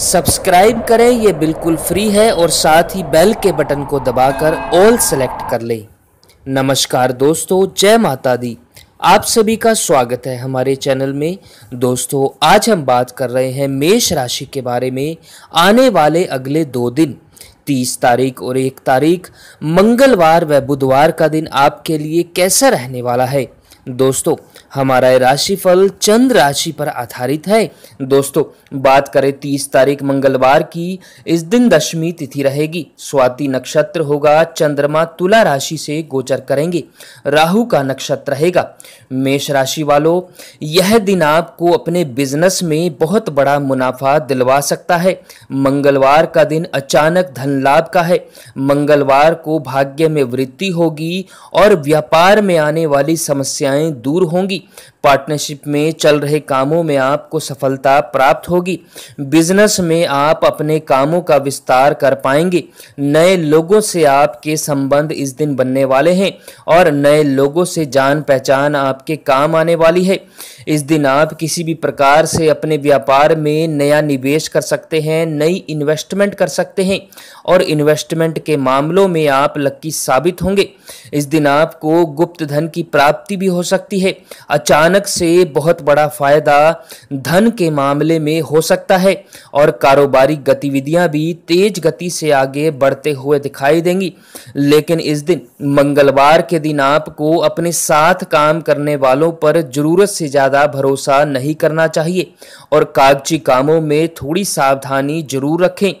subscribe करें ये बिल्कुल फ्री है और साथ ही बेल के बटन को दबाकर ऑल सेलेक्ट कर लें नमस्कार दोस्तों जय माता दी आप सभी का स्वागत है हमारे चैनल में दोस्तों आज हम बात कर रहे हैं मेष राशि के बारे में आने वाले अगले दो दिन तीस तारीख और एक तारीख मंगलवार व बुधवार का दिन आपके लिए कैसा रहने वाला है दोस्तों हमारा राशिफल चंद्र राशि पर आधारित है दोस्तों बात करें तीस तारीख मंगलवार की इस दिन दशमी तिथि रहेगी स्वाति नक्षत्र होगा चंद्रमा तुला राशि से गोचर करेंगे राहु का नक्षत्र रहेगा मेष राशि वालों यह दिन आपको अपने बिजनेस में बहुत बड़ा मुनाफा दिलवा सकता है मंगलवार का दिन अचानक धन लाभ का है मंगलवार को भाग्य में वृद्धि होगी और व्यापार में आने वाली समस्याएं बाधाएं दूर होंगी पार्टनरशिप में चल रहे कामों में आपको सफलता प्राप्त होगी बिजनेस में आप अपने कामों का विस्तार कर पाएंगे नए लोगों से आपके संबंध इस दिन बनने वाले हैं और नए लोगों से जान पहचान आपके काम आने वाली है इस दिन आप किसी भी प्रकार से अपने व्यापार में नया निवेश कर सकते हैं नई इन्वेस्टमेंट कर सकते हैं और इन्वेस्टमेंट के मामलों में आप लक्की साबित होंगे इस दिन आपको गुप्त धन की प्राप्ति भी हो सकती है अचानक अचानक से बहुत बड़ा फायदा धन के मामले में हो सकता है और कारोबारी गतिविधियां भी तेज गति से आगे बढ़ते हुए दिखाई देंगी लेकिन इस दिन मंगलवार के दिन आपको अपने साथ काम करने वालों पर जरूरत से ज़्यादा भरोसा नहीं करना चाहिए और कागजी कामों में थोड़ी सावधानी जरूर रखें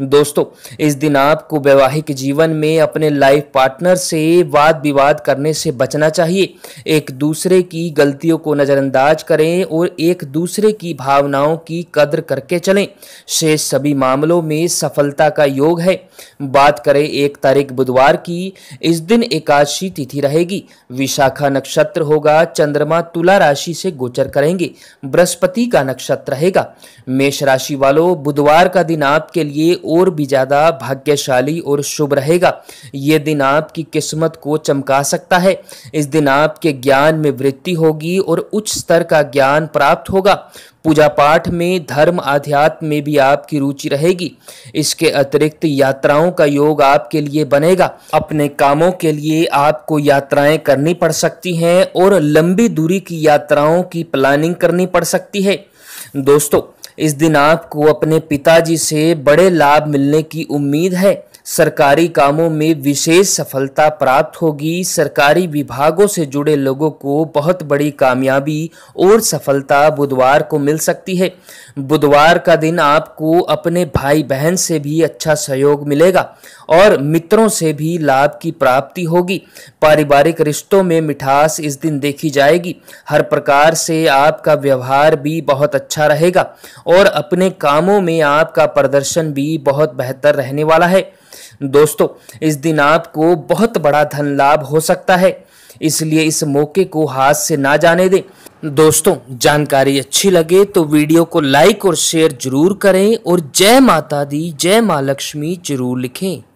दोस्तों इस दिन आपको वैवाहिक जीवन में अपने लाइफ पार्टनर से वाद विवाद करने से बचना चाहिए एक दूसरे की गलतियों को नज़रअंदाज करें और एक दूसरे की भावनाओं की कदर करके चलें शेष सभी मामलों में सफलता का योग है बात करें एक तारीख बुधवार की इस दिन एकादशी तिथि रहेगी विशाखा नक्षत्र होगा चंद्रमा तुला राशि से गोचर करेंगे बृहस्पति का नक्षत्र रहेगा मेष राशि वालों बुधवार का दिन आपके लिए लिए और भी ज़्यादा भाग्यशाली और शुभ रहेगा ये दिन आपकी किस्मत को चमका सकता है इस दिन आपके ज्ञान में वृद्धि होगी और उच्च स्तर का ज्ञान प्राप्त होगा पूजा पाठ में धर्म आध्यात्म में भी आपकी रुचि रहेगी इसके अतिरिक्त यात्राओं का योग आपके लिए बनेगा अपने कामों के लिए आपको यात्राएं करनी पड़ सकती हैं और लंबी दूरी की यात्राओं की प्लानिंग करनी पड़ सकती है दोस्तों इस दिन आपको अपने पिताजी से बड़े लाभ मिलने की उम्मीद है सरकारी कामों में विशेष सफलता प्राप्त होगी सरकारी विभागों से जुड़े लोगों को बहुत बड़ी कामयाबी और सफलता बुधवार को मिल सकती है बुधवार का दिन आपको अपने भाई बहन से भी अच्छा सहयोग मिलेगा और मित्रों से भी लाभ की प्राप्ति होगी पारिवारिक रिश्तों में मिठास इस दिन देखी जाएगी हर प्रकार से आपका व्यवहार भी बहुत अच्छा रहेगा और अपने कामों में आपका प्रदर्शन भी बहुत बेहतर रहने वाला है दोस्तों इस दिन आपको बहुत बड़ा धन लाभ हो सकता है इसलिए इस मौके को हाथ से ना जाने दें दोस्तों जानकारी अच्छी लगे तो वीडियो को लाइक और शेयर जरूर करें और जय माता दी जय माँ लक्ष्मी जरूर लिखें